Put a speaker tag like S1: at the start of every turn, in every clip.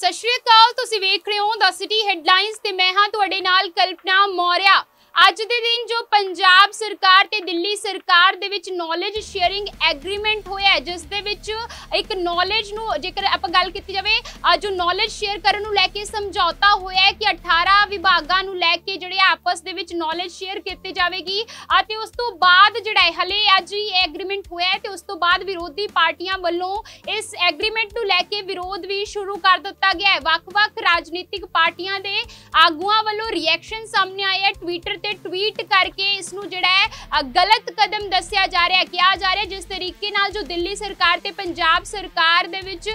S1: ਸਤਿ ਸ਼੍ਰੀ ਅਕਾਲ ਤੁਸੀਂ ਵੇਖ ਰਹੇ ਹੋ ਦਾ ਸਿਟੀ ਹੈਡਲਾਈਨਸ ਤੇ ਮੈਂ ਹਾਂ ਤੁਹਾਡੇ ਨਾਲ ਕਲਪਨਾ ਮੌਰਿਆ ਅੱਜ ਦੇ ਦਿਨ ਜੋ ਪੰਜਾਬ ਸਰਕਾਰ ਤੇ ਦਿੱਲੀ ਸਰਕਾਰ ਦੇ ਵਿੱਚ ਨੌਲੇਜ ਸ਼ੇਅਰਿੰਗ ਐਗਰੀਮੈਂਟ ਹੋਇਆ ਹੈ ਜਿਸ ਦੇ ਵਿੱਚ ਇੱਕ ਨੌਲੇਜ ਨੂੰ ਜੇਕਰ ਆਪਾਂ ਗੱਲ ਕੀਤੀ ਜਾਵੇ ਜੋ ਨੌਲੇਜ ਸ਼ੇਅਰ ਕਰਨ ਨੂੰ ਲੈ ਕੇ ਸਮਝੌਤਾ ਹੋਇਆ ਹੈ ਕਿ 18 ਵਿਭਾਗਾਂ ਨੂੰ ਲੈ ਕੇ ਜਿਹੜੇ ਆਪਸ ਦੇ ਵਿੱਚ ਨੌਲੇਜ ਸ਼ੇਅਰ ਕੀਤੀ ਜਾਵੇਗੀ ਅਤੇ ਉਸ ਤੋਂ ਬਾਅਦ ਜਿਹੜਾ ਹੈ ਹਲੇ ਅੱਜ ਹੀ ਐਗਰੀਮੈਂਟ ਹੋਇਆ ਹੈ ਤੇ ਉਸ ਤੋਂ ਬਾਅਦ ਵਿਰੋਧੀ ਪਾਰਟੀਆਂ ਵੱਲੋਂ ਇਸ ਐਗਰੀਮੈਂਟ ਨੂੰ ਲੈ ਕੇ ਵਿਰੋਧ ਵੀ ਸ਼ੁਰੂ ਕਰ ਦਿੱਤਾ ਗਿਆ ਹੈ ਵੱਖ-ਵੱਖ ਰਾਜਨੀਤਿਕ ਪਾਰਟੀਆਂ ਦੇ ਆਗੂਆਂ ਵੱਲੋਂ ਰਿਐਕਸ਼ਨ ਸਾਹਮਣੇ ਆਇਆ ਹੈ ਟਵਿੱਟਰ ਤੇ ਟਵੀਟ ਕਰਕੇ ਇਸ ਨੂੰ ਜਿਹੜਾ ਹੈ ਗਲਤ ਕਦਮ ਦੱਸਿਆ ਜਾ ਰਿਹਾ ਕਿਹਾ ਜਾ ਰਿਹਾ ਜਿਸ ਤਰੀਕੇ ਨਾਲ ਜੋ ਦਿੱਲੀ ਸਰਕਾਰ ਤੇ ਪੰਜਾਬ ਸਰਕਾਰ ਦੇ ਵਿੱਚ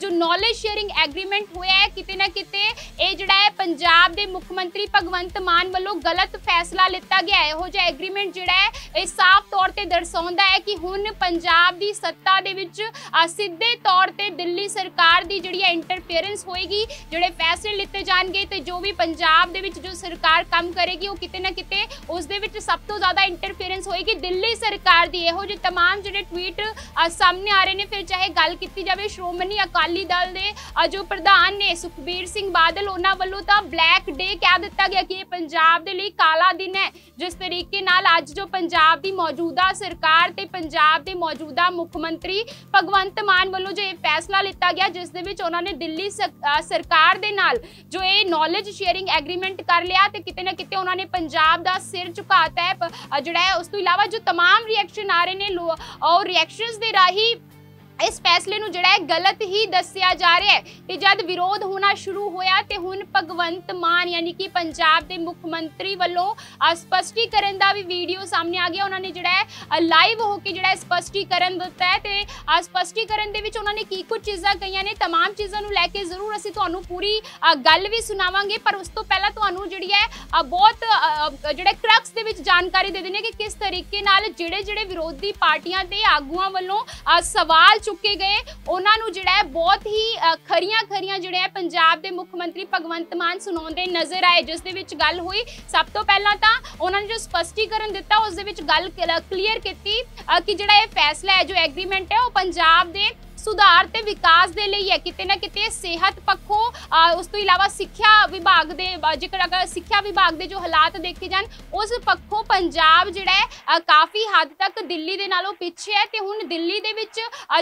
S1: ਜੋ ਨੌਲੇਜ ਸ਼ੇਅਰਿੰਗ ਐਗਰੀਮੈਂਟ ਹੋਇਆ ਹੈ ਕਿਤੇ ਨਾ ਕਿਤੇ ਇਹ ਜਿਹੜਾ ਹੈ ਪੰਜਾਬ ਦੇ ਮੁੱਖ ਮੰਤਰੀ ਭਗਵੰਤ ਮਾਨ ਵੱਲੋਂ ਗਲਤ ਫੈਸਲਾ ਲਿੱਤਾ ਗਿਆ ਹੈ ਇਹੋ ਜਿਹਾ ਐਗਰੀਮੈਂਟ ਜਿਹੜਾ ਹੈ ਇਹ ਸਾਫ਼ ਤੌਰ ਤੇ ਦਰਸਾਉਂਦਾ ਹੈ ਕਿ ਹੁਣ ਪੰਜਾਬ ਦੀ ਸੱਤਾ ਦੇ ਵਿੱਚ ਸਿੱਧੇ ਤੌਰ ਤੇ ਦਿੱਲੀ ਸਰਕਾਰ ਦੀ ਜਿਹੜੀ ਇੰਟਰਫੇਰੈਂਸ ਹੋਏਗੀ ਜਿਹੜੇ ਫੈਸਲੇ ਲਿੱਤੇ ਜਾਣਗੇ ਤੇ ਜੋ ਵੀ ਪੰਜਾਬ ਦੇ ਵਿੱਚ ਜੋ ਸਰਕਾਰ ਕੰਮ ਕਰੇਗੀ ਉਹ ਕਿਤੇ ਨਾ ਕਿਤੇ ਉਸ ਦੇ ਵਿੱਚ ਸਭ ਤੋਂ ਜ਼ਿਆਦਾ ਇੰਟਰਫੇਰੈਂਸ ਹੋਏਗੀ ਦਿੱਲੀ ਸਰਕਾਰ ਦੀ ਇਹੋ ਜਿਹੇ तमाम ਜਿਹੜੇ ਟਵੀਟ ਸਾਹਮਣੇ ਆ ਰਹੇ ਨੇ ਫਿਰ ਚਾਹੇ ਗੱਲ ਕੀਤੀ ਜਾਵੇ ਸ਼੍ਰੋਮਣੀ ਅਕਾਲੀ ਦਲ ਦੇ ਜੋ ਪ੍ਰਧਾਨ ਨੇ ਸੁਖਬੀਰ ਸਿੰਘ ਬਾਦਲ ਉਹਨਾਂ ਵੱਲੋਂ ਤਾਂ ਬਲੈਕ ਡੇ ਕਹਿ ਦਿੱਤਾ ਗਿਆ ਕਿ ਇਹ ਪੰਜਾਬ ਦੇ ਲਈ ਕਾਲਾ ਦਿਨ ਹੈ ਜਿਸ ਤਰੀਕੇ ਨਾਲ ਅੱਜ ਜੋ ਪੰਜਾਬ ਪੰਜਾਬ ਦੀ ਮੌਜੂਦਾ ਸਰਕਾਰ ਤੇ ਪੰਜਾਬ ਦੇ ਮੌਜੂਦਾ ਮੁੱਖ ਮੰਤਰੀ ਭਗਵੰਤ ਮਾਨ ਵੱਲੋਂ ਜੋ ਇਹ ਫੈਸਲਾ ਲਿੱਤਾ ਗਿਆ ਜਿਸ ਦੇ ਵਿੱਚ ਉਹਨਾਂ ਨੇ ਦਿੱਲੀ ਸਰਕਾਰ ਦੇ ਨਾਲ ਜੋ ਇਹ ਨੌਲੇਜ ਸ਼ੇਅਰਿੰਗ ਐਗਰੀਮੈਂਟ ਕਰ ਲਿਆ ਤੇ ਕਿਤੇ ਨਾ ਕਿਤੇ ਉਹਨਾਂ ਨੇ ਪੰਜਾਬ ਦਾ ਸਿਰ ਝੁਕਾਤਾ ਹੈ ਜਿਹੜਾ ਹੈ ਉਸ ਤੋਂ ਇਲਾਵਾ ਜੋ तमाम ਰਿਐਕਸ਼ਨ ਆ ਰਹੇ ਨੇ ਉਹ ਰਿਐਕਸ਼ਨਸ ਦੇ ਰਾਹੀਂ ਇਸ ਫੈਸਲੇ ਨੂੰ ਜਿਹੜਾ ਹੈ ਗਲਤ ਹੀ ਦੱਸਿਆ ਜਾ ਰਿਹਾ ਹੈ ਤੇ ਜਦ ਵਿਰੋਧ ਹੋਣਾ ਸ਼ੁਰੂ ਹੋਇਆ ਤੇ ਹੁਣ ਭਗਵੰਤ ਮਾਨ ਯਾਨੀ ਕਿ ਪੰਜਾਬ ਦੇ ਮੁੱਖ ਮੰਤਰੀ ਵੱਲੋਂ ਸਪਸ਼ਟੀਕਰਨ ਦਾ ਵੀ ਵੀਡੀਓ ਸਾਹਮਣੇ ਆ ਗਿਆ ਉਹਨਾਂ ਨੇ ਜਿਹੜਾ ਹੈ ਲਾਈਵ ਹੋ ਕੇ ਜਿਹੜਾ ਸਪਸ਼ਟੀਕਰਨ ਦਿੱਤਾ ਹੈ ਤੇ ਸਪਸ਼ਟੀਕਰਨ ਦੇ ਵਿੱਚ ਉਹਨਾਂ ਨੇ ਕੀ ਕੁਝ ਚੀਜ਼ਾਂ ਕਹੀਆਂ ਨੇ तमाम ਚੀਜ਼ਾਂ ਨੂੰ ਲੈ ਕੇ ਜ਼ਰੂਰ ਅਸੀਂ ਤੁਹਾਨੂੰ ਪੂਰੀ ਗੱਲ ਵੀ ਸੁਣਾਵਾਂਗੇ ਪਰ ਉਸ ਤੋਂ ਪਹਿਲਾਂ ਤੁਹਾਨੂੰ ਜਿਹੜੀ ਹੈ ਬਹੁਤ ਜਿਹੜਾ ਕ੍ਰਕਸ ਦੇ ਵਿੱਚ ਜਾਣਕਾਰੀ ਦੇ ਦਿੰਦੇ ਕਿ ਕਿਸ ਤਰੀਕੇ ਨਾਲ ਜਿਹੜੇ ਜਿਹੜੇ ਵਿਰੋਧੀ ਪਾਰਟੀਆਂ ਦੇ ਆਗੂਆਂ ਵੱਲੋਂ ਸਵਾਲ ਚੁੱਕੇ ਗਏ ਉਹਨਾਂ ਨੂੰ ਜਿਹੜਾ ਹੈ ਬਹੁਤ ਹੀ ਖਰੀਆਂ ਖਰੀਆਂ ਜਿਹੜੇ ਹੈ ਪੰਜਾਬ ਦੇ ਮੁੱਖ ਮੰਤਰੀ ਭਗਵੰਤ ਮਾਨ ਸੁਣਾਉਂਦੇ ਨਜ਼ਰ ਆਏ ਜਿਸ ਦੇ ਵਿੱਚ ਗੱਲ ਹੋਈ ਸਭ ਤੋਂ ਪਹਿਲਾਂ ਤਾਂ ਉਹਨਾਂ ਨੇ ਜੋ ਸਪਸ਼ਟੀਕਰਨ ਦਿੱਤਾ ਉਸ ਦੇ ਵਿੱਚ ਗੱਲ ਕਲੀਅਰ ਕੀਤੀ ਕਿ ਜਿਹੜਾ ਇਹ ਫੈਸਲਾ ਹੈ ਜੋ ਐਗਰੀਮੈਂਟ ਹੈ ਉਹ ਪੰਜਾਬ ਦੇ ਸੁਧਾਰ ਤੇ ਵਿਕਾਸ ਦੇ ਲਈ ਹੈ ਕਿਤੇ ਨਾ ਕਿਤੇ ਸਿਹਤ ਪੱਖੋਂ ਉਸ ਤੋਂ ਇਲਾਵਾ ਸਿੱਖਿਆ ਵਿਭਾਗ ਦੇ ਜੇਕਰ ਅਗਰ ਸਿੱਖਿਆ ਵਿਭਾਗ ਦੇ ਜੋ ਹਾਲਾਤ ਦੇਖੇ ਜਾਣ ਉਸ ਪੱਖੋਂ ਪੰਜਾਬ ਜਿਹੜਾ ਹੈ ਕਾਫੀ ਹੱਦ ਤੱਕ ਦਿੱਲੀ ਦੇ ਨਾਲੋਂ ਪਿੱਛੇ ਹੈ ਤੇ ਹੁਣ ਦਿੱਲੀ ਦੇ ਵਿੱਚ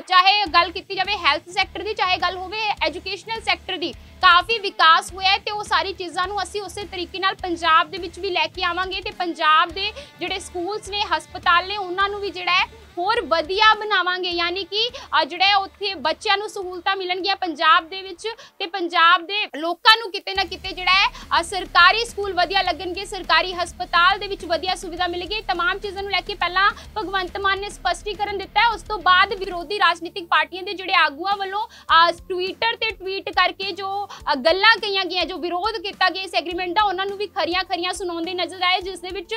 S1: ਚਾਹੇ ਗੱਲ ਕੀਤੀ ਜਾਵੇ ਹੈਲਥ ਸੈਕਟਰ ਦੀ ਚਾਹੇ ਗੱਲ ਹੋਵੇ ਐਜੂਕੇਸ਼ਨਲ ਸੈਕਟਰ ਦੀ ਕਾਫੀ ਵਿਕਾਸ ਹੋਇਆ ਤੇ ਉਹ ਸਾਰੀ ਚੀਜ਼ਾਂ ਨੂੰ ਅਸੀਂ ਉਸੇ ਤਰੀਕੇ ਨਾਲ ਪੰਜਾਬ ਦੇ ਵਿੱਚ ਵੀ ਲੈ ਕੇ ਆਵਾਂਗੇ ਤੇ ਪੰਜਾਬ ਦੇ ਜਿਹੜੇ ਸਕੂਲਸ ਨੇ ਹਸਪਤਾਲ ਨੇ ਉਹਨਾਂ ਨੂੰ ਵੀ ਜਿਹੜਾ ਹੈ ਹੋਰ ਵਧੀਆ ਬਣਾਵਾਂਗੇ ਯਾਨੀ ਕਿ ਜਿਹੜਾ ਉੱਥੇ ਬੱਚਿਆਂ ਨੂੰ ਸਹੂਲਤਾਂ ਮਿਲਣਗੀਆਂ ਪੰਜਾਬ ਦੇ ਵਿੱਚ ਤੇ ਪੰਜਾਬ ਦੇ ਲੋਕਾਂ ਨੂੰ ਕਿਤੇ ਨਾ ਕਿਤੇ ਜਿਹੜਾ ਹੈ ਸਰਕਾਰੀ ਸਕੂਲ ਵਧੀਆ ਲੱਗਣਗੇ ਸਰਕਾਰੀ ਹਸਪਤਾਲ ਦੇ ਵਿੱਚ ਵਧੀਆ ਸੁਵਿਧਾ ਮਿਲੇਗੀ तमाम ਚੀਜ਼ਾਂ ਨੂੰ ਲੈ ਕੇ ਪਹਿਲਾਂ ਭਗਵੰਤ ਮਾਨ ਨੇ ਸਪਸ਼ਟੀਕਰਨ ਦਿੱਤਾ ਉਸ ਤੋਂ ਬਾਅਦ ਵਿਰੋਧੀ ਰਾਜਨੀਤਿਕ ਪਾਰਟੀਆਂ ਦੇ ਜਿਹੜੇ ਆਗੂਆਂ ਵੱਲੋਂ ਟਵਿੱਟਰ ਤੇ ਟਵੀਟ ਕਰਕੇ ਜੋ ਗੱਲਾਂ ਕਹੀਆਂ ਗਈਆਂ ਜੋ ਵਿਰੋਧ ਕੀਤਾ ਗਿਆ ਇਸ ਐਗਰੀਮੈਂਟ ਦਾ ਉਹਨਾਂ ਨੂੰ ਵੀ ਖਰੀਆਂ-ਖਰੀਆਂ ਸੁਣਾਉਂਦੇ ਨਜ਼ਰ ਆਏ ਜਿਸ ਦੇ ਵਿੱਚ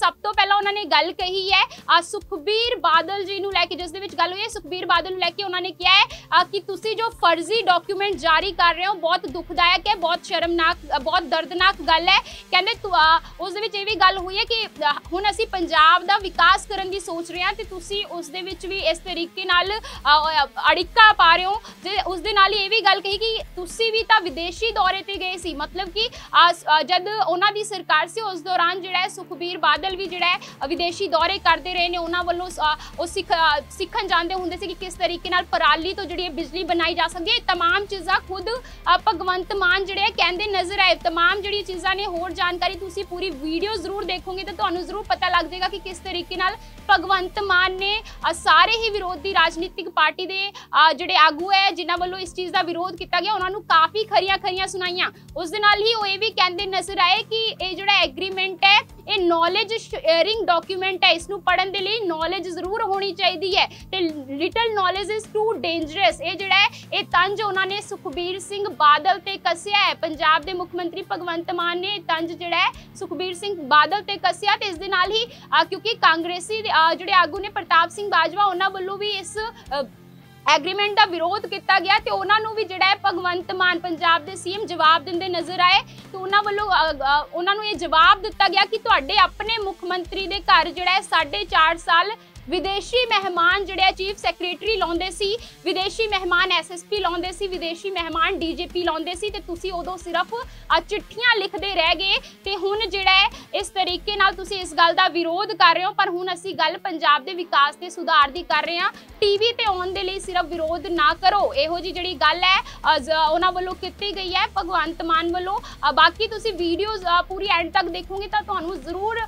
S1: ਸਭ ਤੋਂ ਪਹਿਲਾਂ ਉਹਨਾਂ ਨੇ ਗੱਲ ਕਹੀ ਹੈ ਸੁਖਬੀਰ ਬਾਦਲ ਜੀ ਨੂੰ ਲੈ ਕੇ ਜਿਸ ਦੇ ਵਿੱਚ ਗੱਲ ਹੋਈ ਹੈ ਸੁਖਬੀਰ ਬਾਦਲ ਨੂੰ ਲੈ ਕੇ ਉਹਨਾਂ ਨੇ ਕਿਹਾ ਹੈ ਕਿ ਤੁਸੀਂ ਜੋ ਫਰਜ਼ੀ ਡਾਕੂਮੈਂਟ ਜਾਰੀ ਕਰ ਰਹੇ ਹੋ ਬਹੁਤ ਦੁਖਦਾਇਕ ਹੈ ਬਹੁਤ ਸ਼ਰਮਨਾਕ ਬਹੁਤ ਦਰਦਨਾਕ ਗੱਲ ਹੈ ਕਹਿੰਦੇ ਉਸ ਦੇ ਵਿੱਚ ਇਹ ਵੀ ਗੱਲ ਹੋਈ ਹੈ ਕਿ ਹੁਣ ਅਸੀਂ ਪੰਜਾਬ ਦਾ ਵਿਕਾਸ ਕਰਨ ਦੀ ਸੋਚ ਰਹੇ ਹਾਂ ਤੇ ਤੁਸੀਂ ਉਸ ਦੇ ਵਿੱਚ ਵੀ ਇਸ ਤਰੀਕੇ ਨਾਲ ਅੜਿੱਕਾ ਪਾ ਰਹੇ ਹੋ ਤੇ ਉਸ ਦੇ ਨਾਲ ਇਹ ਵੀ ਗੱਲ ਕਹੀ ਕਿ ਤੁਸੀਂ ਵੀ ਤਾਂ ਵਿਦੇਸ਼ੀ ਦੌਰੇ ਤੇ ਗਏ ਸੀ ਮਤਲਬ ਕਿ ਜਦ ਉਹਨਾਂ ਦੀ ਸਰਕਾਰ ਸੀ ਉਸ ਦੌਰਾਨ ਜਿਹੜਾ ਸੁਖਬੀਰ ਬਾਦਲ ਵੀ ਜਿਹੜਾ ਵਿਦੇਸ਼ੀ ਦੌਰੇ ਕਰਦੇ ਰਹੇ ਨੇ ਉਹਨਾਂ ਵੱਲੋਂ ਉਹ ਸਿੱਖ ਸਿੱਖਣ ਜਾਂਦੇ ਹੁੰਦੇ ਸੀ ਕਿ ਕਿਸ ਤਰੀਕੇ ਨਾਲ ਪਰਾਲੀ ਤੋਂ ਜਿਹੜੀ ਬਿਜਲੀ ਬਣਾਈ ਜਾ ਸਕਦੀ ਹੈ तमाम ਚੀਜ਼ਾਂ ਖੁਦ ਭਗਵੰਤ ਮਾਨ ਜਿਹੜੇ ਕਹਿੰਦੇ ਨਜ਼ਰ ਆਏ तमाम ਜਿਹੜੀ ਚੀਜ਼ਾਂ ਨੇ ਹੋਰ ਜਾਣਕਾਰੀ ਤੁਸੀਂ ਪੂਰੀ ਵੀਡੀਓ ਜ਼ਰੂਰ ਦੇਖੋਗੇ ਤਾਂ ਤੁਹਾਨੂੰ ਜ਼ਰੂਰ ਪਤਾ ਲੱਗ ਜਾਏਗਾ ਕਿ ਕਿਸ ਤਰੀਕੇ ਨਾਲ ਭਗਵੰਤ ਮਾਨ ਨੇ ਸਾਰੇ ਹੀ ਵਿਰੋਧੀ ਰਾਜਨੀਤਿਕ ਪਾਰਟੀ ਦੇ ਜਿਹੜੇ ਆਗੂ ਹੈ ਜਿਨ੍ਹਾਂ ਵੱਲੋਂ ਇਸ ਚੀਜ਼ ਦਾ ਵਿਰੋਧ ਕੀਤਾ ਗਿਆ ਉਹਨਾਂ ਨੂੰ ਕਾਫੀ ਖਰੀਆਂ ਖਰੀਆਂ ਸੁਣਾਈਆਂ ਉਸ ਦੇ ਨਾਲ ਹੀ ਉਹ ਇਹ ਵੀ ਕਹਿੰਦੇ ਨਜ਼ਰ ਆਏ ਕਿ ਇਹ ਜਿਹੜਾ ਐਗਰੀਮੈਂਟ ਹੈ ਇਹ ਨੌਲੇਜ ਸ਼ੇਅਰਿੰਗ ਡਾਕੂਮੈਂਟ ਹੈ ਇਸ ਨੂੰ ਪੜਨ ਦੇ ਲਈ ਨੌਲੇਜ ਜ਼ਰੂਰ ਹੋਣੀ ਚਾਹੀਦੀ ਹੈ ਤੇ little knowledge is too dangerous ਇਹ ਜਿਹੜਾ ਹੈ ਇਹ ਤੰਜ ਉਹਨਾਂ ਨੇ ਸੁਖਬੀਰ ਸਿੰਘ ਬਾਦਲ ਤੇ ਕੱਸਿਆ ਹੈ ਪੰਜਾਬ ਦੇ ਮੁੱਖ ਮੰਤਰੀ ਭਗਵੰਤ ਮਾਨ ਨੇ ਤੰਜ ਜਿਹੜਾ ਹੈ ਸੁਖਬੀਰ ਸਿੰਘ ਬਾਦਲ ਤੇ ਕੱਸਿਆ ਤੇ ਇਸ ਦੇ ਨਾਲ ਹੀ ਕਿਉਂਕਿ ਕਾਂਗਰਸੀ ਜਿਹੜੇ ਆਗੂ ਨੇ ਪ੍ਰਤਾਪ ਸਿੰਘ ਬਾਜਵਾ ਉਹਨਾਂ ਵੱਲੋਂ ਵੀ ਇਸ ਐਗਰੀਮੈਂਟ ਦਾ ਵਿਰੋਧ ਕੀਤਾ ਗਿਆ ਤੇ ਉਹਨਾਂ ਨੂੰ ਵੀ ਜਿਹੜਾ ਹੈ ਭਗਵੰਤ ਮਾਨ ਪੰਜਾਬ ਦੇ ਸੀਐਮ ਜਵਾਬ ਦਿੰਦੇ ਨਜ਼ਰ ਆਏ ਤੇ ਉਹਨਾਂ ਵੱਲੋਂ ਉਹਨਾਂ ਨੂੰ ਇਹ ਜਵਾਬ ਦਿੱਤਾ ਗਿਆ ਕਿ ਤੁਹਾਡੇ ਆਪਣੇ ਮੁੱਖ ਮੰਤਰੀ ਦੇ ਘਰ ਜਿਹੜਾ ਹੈ 4.5 ਸਾਲ ਵਿਦੇਸ਼ੀ ਮਹਿਮਾਨ ਜਿਹੜੇ ਚੀਫ ਸੈਕਟਰੀ ਲਾਉਂਦੇ ਸੀ ਵਿਦੇਸ਼ੀ ਮਹਿਮਾਨ ਐਸਐਸਪੀ ਲਾਉਂਦੇ ਸੀ ਵਿਦੇਸ਼ੀ ਮਹਿਮਾਨ ਡੀਜੀਪੀ ਲਾਉਂਦੇ ਸੀ ਤੇ ਤੁਸੀਂ ਉਦੋਂ ਸਿਰਫ ਆ ਚਿੱਠੀਆਂ ਲਿਖਦੇ ਰਹਿ ਗਏ ਤੇ ਹੁਣ ਜਿਹੜਾ ਇਸ ਤਰੀਕੇ ਨਾਲ ਤੁਸੀਂ ਇਸ ਗੱਲ ਦਾ ਵਿਰੋਧ ਕਰ ਰਹੇ ਹੋ ਪਰ ਹੁਣ ਅਸੀਂ ਗੱਲ ਪੰਜਾਬ ਦੇ ਵਿਕਾਸ ਤੇ ਸੁਧਾਰ ਦੀ ਕਰ ਰਹੇ ਹਾਂ ਟੀਵੀ ਤੇ ਆਉਣ ਦੇ ਲਈ ਸਿਰਫ ਵਿਰੋਧ ਨਾ ਕਰੋ ਇਹੋ ਜੀ ਜਿਹੜੀ ਗੱਲ ਹੈ ਉਹਨਾਂ ਵੱਲੋਂ ਕੀਤੀ ਗਈ ਹੈ ਭਗਵੰਤ ਮਾਨ ਵੱਲੋਂ ਬਾਕੀ ਤੁਸੀਂ ਵੀਡੀਓਜ਼ ਪੂਰੀ ਐਂਡ ਤੱਕ ਦੇਖੋਗੇ ਤਾਂ ਤੁਹਾਨੂੰ ਜ਼ਰੂਰ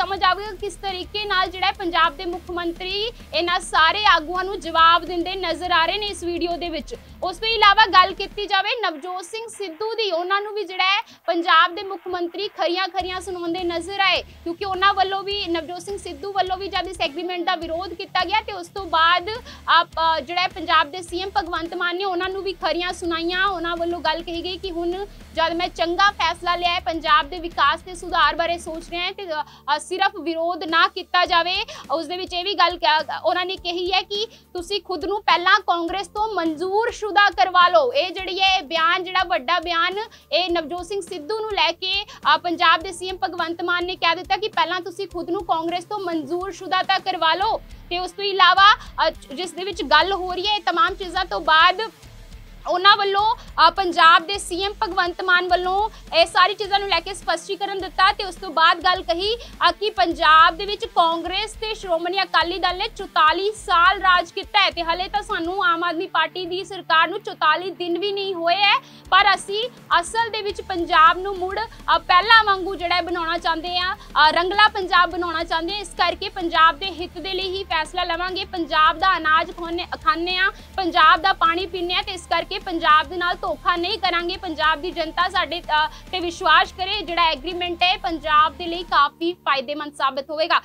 S1: ਸਮਝ ਆਵੇਗਾ ਕਿਸ ਤਰੀਕੇ ਨਾਲ ਜਿਹੜਾ ਪੰਜਾਬ ਦੇ ਮੁੱਖ ਮੰਤਰੀ ਇਹਨਾਂ ਸਾਰੇ ਆਗੂਆਂ ਨੂੰ ਜਵਾਬ ਦਿੰਦੇ ਨਜ਼ਰ ਆ ਰਹੇ ਨੇ ਇਸ ਵੀਡੀਓ ਦੇ ਵਿੱਚ ਉਸ ਤੋਂ ਇਲਾਵਾ ਗੱਲ ਕੀਤੀ ਜਾਵੇ ਨਵਜੋਤ ਸਿੰਘ ਸਿੱਧੂ ਦੀ ਉਹਨਾਂ ਨੂੰ ਵੀ ਜਿਹੜਾ ਹੈ ਪੰਜਾਬ ਦੇ ਮੁੱਖ ਮੰਤਰੀ ਖਰੀਆਂ ਖਰੀਆਂ ਸੁਣਾਉਂਦੇ ਨਜ਼ਰ ਆਏ ਕਿਉਂਕਿ ਉਹਨਾਂ ਵੱਲੋਂ ਵੀ ਨਵਜੋਤ ਸਿੰਘ ਸਿੱਧੂ ਵੱਲੋਂ ਵੀ ਜਦ ਇਸ ਐਗਰੀਮੈਂਟ ਦਾ ਵਿਰੋਧ ਕੀਤਾ ਗਿਆ ਤੇ ਉਸ ਤੋਂ ਬਾਅਦ ਜਿਹੜਾ ਪੰਜਾਬ ਦੇ ਸੀਐਮ ਭਗਵੰਤ ਮਾਨ ਨੇ ਉਹਨਾਂ ਨੂੰ ਵੀ ਖਰੀਆਂ ਸੁਣਾਈਆਂ ਉਹਨਾਂ ਵੱਲੋਂ ਗੱਲ ਕਹੀ ਗਈ ਕਿ ਹੁਣ ਜਦ ਮੈਂ ਚੰਗਾ ਫੈਸਲਾ ਲਿਆ ਹੈ ਪੰਜਾਬ ਦੇ ਵਿਕਾਸ ਤੇ ਸੁਧਾਰ ਬਾਰੇ ਸੋਚ ਰਿਹਾ ਹੈ ਤੇ ਸਿਰਫ ਵਿਰੋਧ ਨਾ ਕੀਤਾ ਜਾਵੇ ਉਸ ਦੇ ਵਿੱਚ ਇਹ ਵੀ ਗੱਲ ਉਹਨਾਂ ਨੇ ਕਹੀ ਹੈ ਕਿ ਤੁਸੀਂ ਖੁਦ ਨੂੰ ਪਹਿਲਾਂ ਕਾਂਗਰਸ ਤੋਂ ਮਨਜ਼ੂਰ ਦਾ ਕਰਵਾ ਲਓ ਇਹ ਜਿਹੜੀ ਹੈ ਬਿਆਨ ਜਿਹੜਾ ਵੱਡਾ ਬਿਆਨ ਇਹ ਨਵਜੋਤ ਸਿੰਘ ਸਿੱਧੂ ਨੂੰ ਲੈ ਕੇ ਪੰਜਾਬ ਦੇ ਸੀਐਮ ਭਗਵੰਤ ਮਾਨ ਨੇ ਕਹਿ ਦਿੱਤਾ ਕਿ ਪਹਿਲਾਂ ਤੁਸੀਂ ਖੁਦ ਨੂੰ ਕਾਂਗਰਸ ਤੋਂ ਮਨਜ਼ੂਰ ਸ਼ੁਦਾ ਤਾਂ ਕਰਵਾ ਲਓ ਤੇ ਉਸ ਤੋਂ ਇਲਾਵਾ ਜਿਸ ਦੇ ਵਿੱਚ ਗੱਲ ਹੋ ਰਹੀ ਹੈ ਇਹ तमाम ਚੀਜ਼ਾਂ ਤੋਂ ਬਾਅਦ ਉਹਨਾਂ ਵੱਲੋਂ ਪੰਜਾਬ ਦੇ ਸੀਐਮ ਭਗਵੰਤ ਮਾਨ ਵੱਲੋਂ ਇਹ ਸਾਰੀ ਚੀਜ਼ਾਂ ਨੂੰ ਲੈ ਕੇ ਸਪਸ਼ਟੀਕਰਨ ਦਿੱਤਾ ਤੇ ਉਸ ਤੋਂ ਬਾਅਦ ਗੱਲ ਕਹੀ ਕਿ ਪੰਜਾਬ ਦੇ ਵਿੱਚ ਕਾਂਗਰਸ ਤੇ ਸ਼੍ਰੋਮਣੀ ਅਕਾਲੀ ਦਲ ਨੇ 44 ਸਾਲ ਰਾਜ ਕੀਤਾ ਤੇ ਹਲੇ ਤਾਂ ਸਾਨੂੰ ਆਮ ਆਦਮੀ ਪਾਰਟੀ ਦੀ ਸਰਕਾਰ ਨੂੰ 44 ਦਿਨ ਵੀ ਨਹੀਂ ਹੋਏ ਐ ਪਰ ਅਸੀਂ ਅਸਲ ਦੇ ਵਿੱਚ ਪੰਜਾਬ ਨੂੰ ਮੁੜ ਪਹਿਲਾਂ ਵਾਂਗੂ ਜਿਹੜਾ ਬਣਾਉਣਾ ਚਾਹੁੰਦੇ ਆ ਰੰਗਲਾ ਪੰਜਾਬ ਬਣਾਉਣਾ ਚਾਹੁੰਦੇ ਆ ਇਸ ਕਰਕੇ ਪੰਜਾਬ ਦੇ ਹਿੱਤ ਦੇ ਲਈ ਹੀ ਫੈਸਲਾ ਲਵਾਂਗੇ ਪੰਜਾਬ ਦਾ ਅਨਾਜ ਖਾਣੇ ਆ ਪੰਜਾਬ ਦਾ ਪਾਣੀ ਪੀਣੇ ਆ ਤੇ ਇਸ ਕਰਕੇ ਕੇ ਪੰਜਾਬ ਦੇ ਨਾਲ ਧੋਖਾ ਨਹੀਂ ਕਰਾਂਗੇ ਪੰਜਾਬ ਦੀ ਜਨਤਾ ਸਾਡੇ ਤੇ ਵਿਸ਼ਵਾਸ ਕਰੇ ਜਿਹੜਾ ਐਗਰੀਮੈਂਟ ਹੈ ਪੰਜਾਬ ਦੇ ਲਈ ਕਾਫੀ ਫਾਇਦੇਮੰਦ ਸਾਬਤ ਹੋਵੇਗਾ